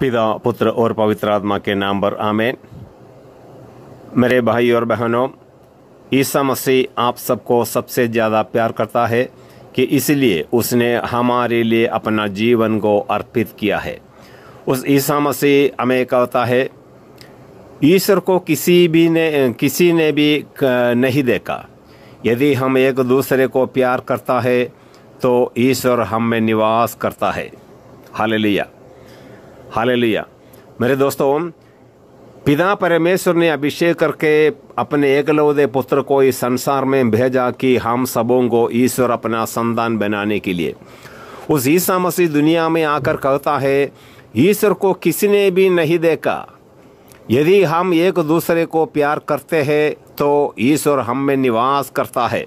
पिता पुत्र और पवित्र आत्मा के नाम पर आमेन मेरे भाई और बहनों ईसा मसीह आप सबको सबसे ज़्यादा प्यार करता है कि इसलिए उसने हमारे लिए अपना जीवन को अर्पित किया है उस ईसा मसीह हमें कहता है ईश्वर को किसी भी ने किसी ने भी नहीं देखा यदि हम एक दूसरे को प्यार करता है तो ईश्वर हम में निवास करता है हाल लिया लिया मेरे दोस्तों पिता परमेश्वर ने अभिषेक करके अपने एकलौदे पुत्र को इस संसार में भेजा कि हम सबों को ईश्वर अपना संतान बनाने के लिए उस ईसा मसीह दुनिया में आकर कहता है ईश्वर को किसी ने भी नहीं देखा यदि हम एक दूसरे को प्यार करते हैं तो ईश्वर हम में निवास करता है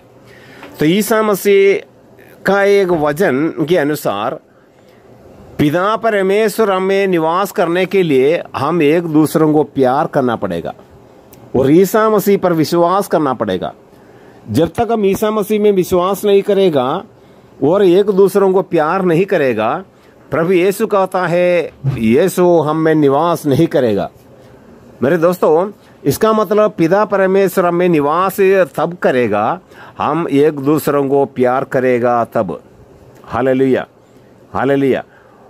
तो ईसा मसीह का एक वजन के अनुसार पिता परमेश्वर हमें निवास करने के लिए हम एक दूसरों को प्यार करना पड़ेगा और ईसा मसीह पर विश्वास करना पड़ेगा जब तक हम ईसा मसीह में विश्वास नहीं करेगा और एक दूसरों को प्यार नहीं करेगा प्रभु यीशु कहता है यीशु हम में निवास नहीं करेगा मेरे दोस्तों इसका मतलब पिता परमेश्वर में निवास तब करेगा हम एक दूसरों को प्यार करेगा तब हालेलुया हालेलुया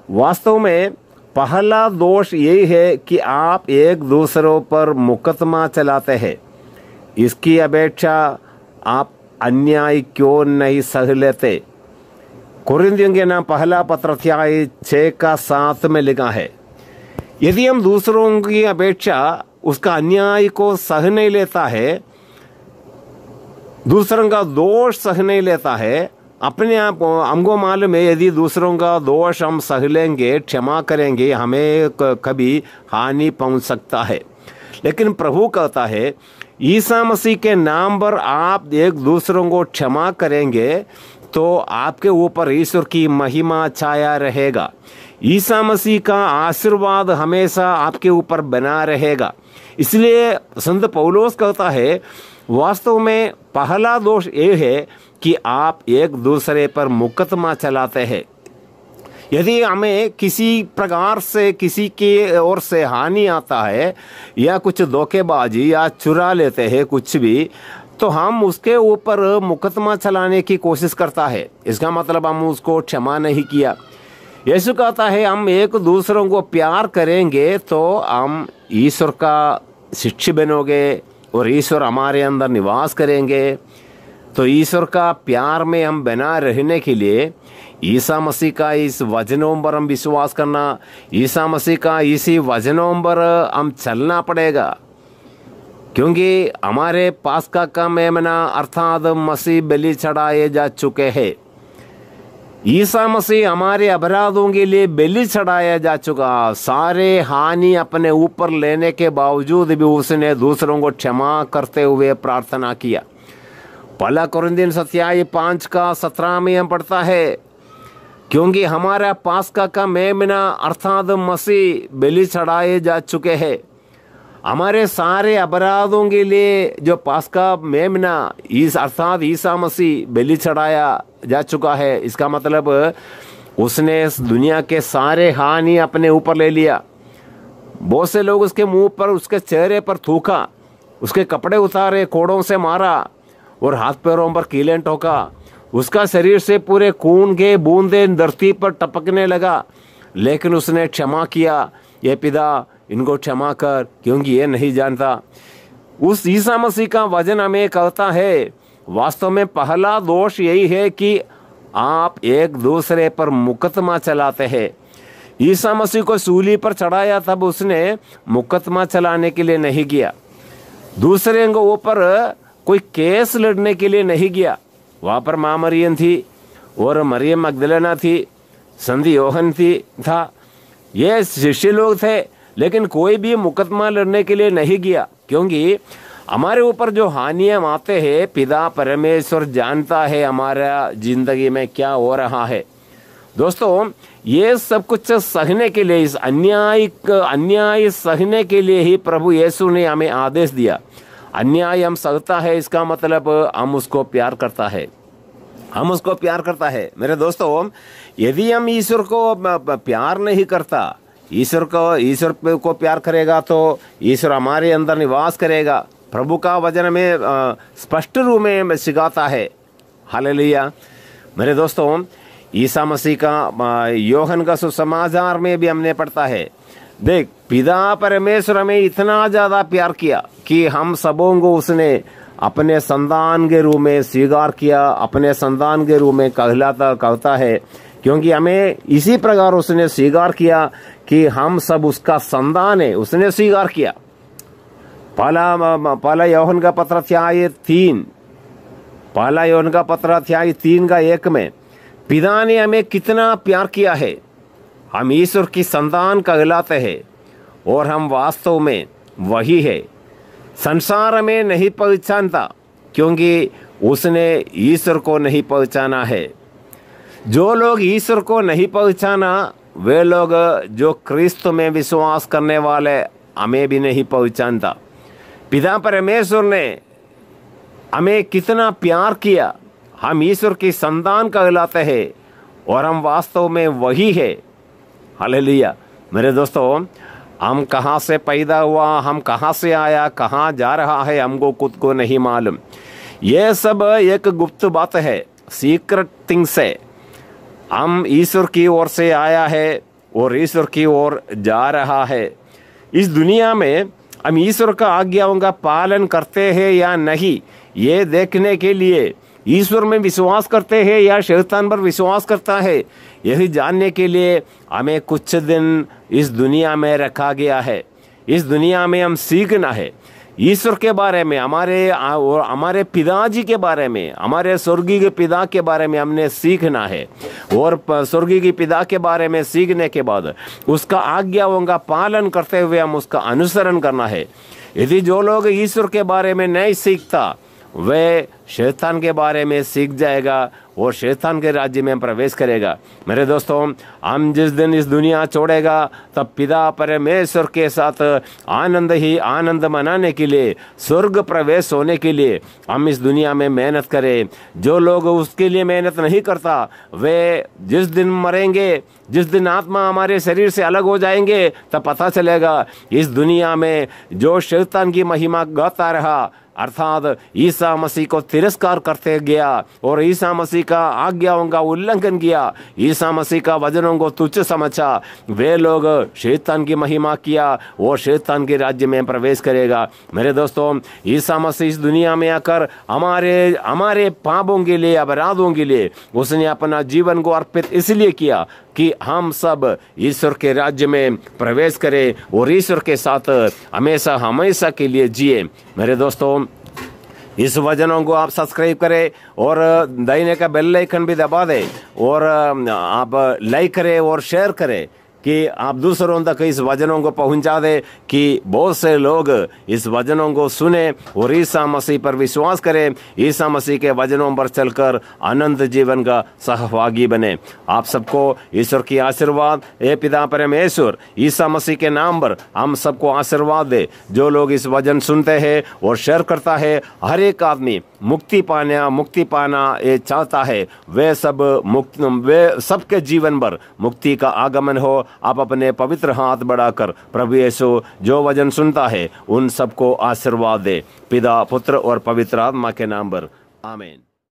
वास्तव में पहला दोष यही है कि आप एक दूसरों पर मुकदमा चलाते हैं इसकी अपेक्षा आप अन्याय क्यों नहीं सह लेते कुरिंदियों के नाम पहला पत्र अध्याय छः का साथ में लिखा है यदि हम दूसरों की अपेक्षा उसका अन्याय को सह नहीं लेता है दूसरों का दोष सह नहीं लेता है अपने आप हमको मालूम है यदि दूसरों का दोष हम सह लेंगे क्षमा करेंगे हमें कभी हानि पहुंच सकता है लेकिन प्रभु कहता है ईसा मसीह के नाम पर आप एक दूसरों को क्षमा करेंगे तो आपके ऊपर ईश्वर की महिमा छाया रहेगा ईसा मसीह का आशीर्वाद हमेशा आपके ऊपर बना रहेगा इसलिए संत पौलोस कहता है वास्तव में पहला दोष ये है कि आप एक दूसरे पर मुकदमा चलाते हैं यदि हमें किसी प्रकार से किसी की ओर से हानि आता है या कुछ धोखेबाजी या चुरा लेते हैं कुछ भी तो हम उसके ऊपर मुकदमा चलाने की कोशिश करता है इसका मतलब हम उसको क्षमा नहीं किया यीशु कहता है हम एक दूसरों को प्यार करेंगे तो हम ईश्वर का शिष्य बनोगे और ईश्वर हमारे अंदर निवास करेंगे तो ईश्वर का प्यार में हम बना रहने के लिए ईसा मसीह का इस वजनों पर हम विश्वास करना ईसा मसीह का इसी वजनों पर हम चलना पड़ेगा क्योंकि हमारे पास का काम है मना अर्थात मसीह बलि चढ़ाए जा चुके हैं ईसा मसीह हमारे अपराधों के लिए बलि चढ़ाया जा चुका सारे हानि अपने ऊपर लेने के बावजूद भी उसने दूसरों को क्षमा करते हुए प्रार्थना किया पहला कुरिंदियन सत्याय पाँच का सत्रह में हम पढ़ता है क्योंकि हमारा पास का मेमना अर्थात मसीह बलि चढ़ाए जा चुके हैं हमारे सारे अपराधों के लिए जो का मेमना इस अर्थात ईसा मसीह बलि चढ़ाया जा चुका है इसका मतलब उसने इस दुनिया के सारे हानि अपने ऊपर ले लिया बहुत से लोग उसके मुंह पर उसके चेहरे पर थूका उसके कपड़े उतारे कोड़ों से मारा और हाथ पैरों पर कीलें ठोका उसका शरीर से पूरे खून के बूंदे धरती पर टपकने लगा लेकिन उसने क्षमा किया ये पिता इनको क्षमा कर क्योंकि ये नहीं जानता उस ईसा मसीह का वजन हमें कहता है वास्तव में पहला दोष यही है कि आप एक दूसरे पर मुकदमा चलाते हैं ईसा मसीह को सूली पर चढ़ाया तब उसने मुकदमा चलाने के लिए नहीं किया दूसरे को ऊपर कोई केस लड़ने के लिए नहीं गया वहाँ पर माँ मरियन थी और मरियम मगदलेना थी संधि योहन थी था ये शिष्य लोग थे लेकिन कोई भी मुकदमा लड़ने के लिए नहीं गया क्योंकि हमारे ऊपर जो हानियम आते हैं पिता परमेश्वर जानता है हमारा जिंदगी में क्या हो रहा है दोस्तों ये सब कुछ सहने के लिए इस अन्याय अन्याय सहने के लिए ही प्रभु यीशु ने हमें आदेश दिया अन्याय हम सकता है इसका मतलब हम उसको प्यार करता है हम उसको प्यार करता है मेरे दोस्तों यदि हम ईश्वर को प्यार नहीं करता ईश्वर को ईश्वर को प्यार करेगा तो ईश्वर हमारे अंदर निवास करेगा प्रभु का वजन में स्पष्ट रूप में सिखाता है हाल मेरे दोस्तों ईसा मसीह का योहन का सुसमाचार में भी हमने पढ़ता है देख पिता परमेश्वर हमें इतना ज़्यादा प्यार किया कि हम सबों को उसने अपने संतान के रूप में स्वीकार किया अपने संतान के रूप में कहलाता कहता है क्योंकि हमें इसी प्रकार उसने स्वीकार किया कि हम सब उसका संतान है उसने स्वीकार किया पहला पहला यौहन का पत्र अध्याय तीन पहला यौहन का पत्र अध्याय तीन का एक में पिता ने हमें कितना प्यार किया है हम ईश्वर की संतान कहलाते हैं और हम वास्तव में वही है संसार में नहीं पहचानता क्योंकि उसने ईश्वर को नहीं पहचाना है जो लोग ईश्वर को नहीं पहचाना वे लोग जो क्रिस्त में विश्वास करने वाले हमें भी नहीं पहचानता पिता परमेश्वर ने हमें कितना प्यार किया हम ईश्वर की संतान कहलाते हैं और हम वास्तव में वही है लिया मेरे दोस्तों हम कहाँ से पैदा हुआ हम कहाँ से आया कहाँ जा रहा है हमको खुद को नहीं मालूम ये सब एक गुप्त बात है सीक्रेट थिंग्स है हम ईश्वर की ओर से आया है और ईश्वर की ओर जा रहा है इस दुनिया में हम ईश्वर का आज्ञाओं का पालन करते हैं या नहीं ये देखने के लिए ईश्वर में विश्वास करते हैं या शैतान पर विश्वास करता है यही जानने के लिए हमें कुछ दिन इस दुनिया में रखा गया है इस दुनिया में हम सीखना है ईश्वर के बारे में हमारे हमारे पिताजी के बारे में हमारे स्वर्गीय पिता के बारे में हमने सीखना है और स्वर्गीय पिता के बारे में सीखने के बाद उसका आज्ञा उनका पालन करते हुए हम उसका अनुसरण करना है यदि जो लोग ईश्वर के बारे में नहीं सीखता वे शैतान के बारे में सीख जाएगा और शैतान के राज्य में प्रवेश करेगा मेरे दोस्तों हम जिस दिन इस दुनिया छोड़ेगा तब पिता परमेश्वर के साथ आनंद ही आनंद मनाने के लिए स्वर्ग प्रवेश होने के लिए हम इस दुनिया में मेहनत करें जो लोग उसके लिए मेहनत नहीं करता वे जिस दिन मरेंगे जिस दिन आत्मा हमारे शरीर से अलग हो जाएंगे तब पता चलेगा इस दुनिया में जो शैतान की महिमा गाता रहा अर्थात ईसा मसीह को तिरस्कार करते गया और ईसा मसीह का आज्ञाओं का उल्लंघन किया ईसा मसीह का वजनों को तुच्छ समझा वे लोग शैतान की महिमा किया वो शैतान के राज्य में प्रवेश करेगा मेरे दोस्तों ईसा मसीह इस दुनिया में आकर हमारे हमारे पापों के लिए अपराधों के लिए उसने अपना जीवन को अर्पित इसलिए किया कि हम सब ईश्वर के राज्य में प्रवेश करें और ईश्वर के साथ हमेशा हमेशा के लिए जिए मेरे दोस्तों इस वजनों को आप सब्सक्राइब करें और दाइने का बेल आइकन भी दबा दें और आप लाइक करें और शेयर करें कि आप दूसरों तक इस वजनों को पहुंचा दें कि बहुत से लोग इस वजनों को सुने और ईसा मसीह पर विश्वास करें ईसा मसीह के वजनों पर चलकर आनंद जीवन का सहभागी बने आप सबको ईश्वर की आशीर्वाद ए पिता परमेश्वर ईसा मसीह के नाम पर हम सबको आशीर्वाद दे जो लोग इस वजन सुनते हैं और शेयर करता है हर एक आदमी मुक्ति पाना मुक्ति पाना ये चाहता है वे सब मुक्त वे सबके जीवन पर मुक्ति का आगमन हो आप अपने पवित्र हाथ बढ़ाकर प्रभु यीशु जो वजन सुनता है उन सबको आशीर्वाद दे पिता पुत्र और पवित्र आत्मा के नाम पर आमेन